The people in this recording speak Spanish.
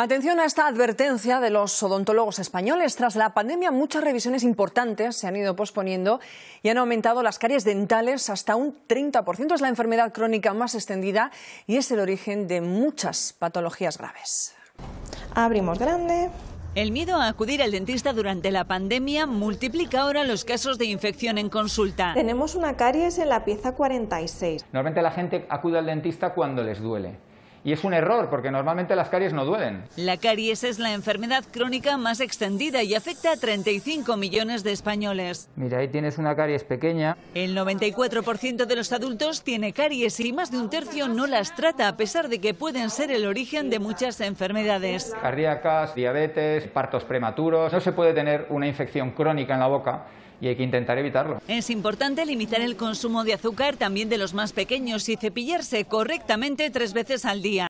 Atención a esta advertencia de los odontólogos españoles. Tras la pandemia, muchas revisiones importantes se han ido posponiendo y han aumentado las caries dentales hasta un 30%. Es la enfermedad crónica más extendida y es el origen de muchas patologías graves. Abrimos grande. El miedo a acudir al dentista durante la pandemia multiplica ahora los casos de infección en consulta. Tenemos una caries en la pieza 46. Normalmente la gente acude al dentista cuando les duele y es un error, porque normalmente las caries no duelen. La caries es la enfermedad crónica más extendida y afecta a 35 millones de españoles. Mira, ahí tienes una caries pequeña. El 94% de los adultos tiene caries y más de un tercio no las trata, a pesar de que pueden ser el origen de muchas enfermedades. Cardíacas, diabetes, partos prematuros. No se puede tener una infección crónica en la boca y hay que intentar evitarlo. Es importante limitar el consumo de azúcar también de los más pequeños y cepillarse correctamente tres veces al día.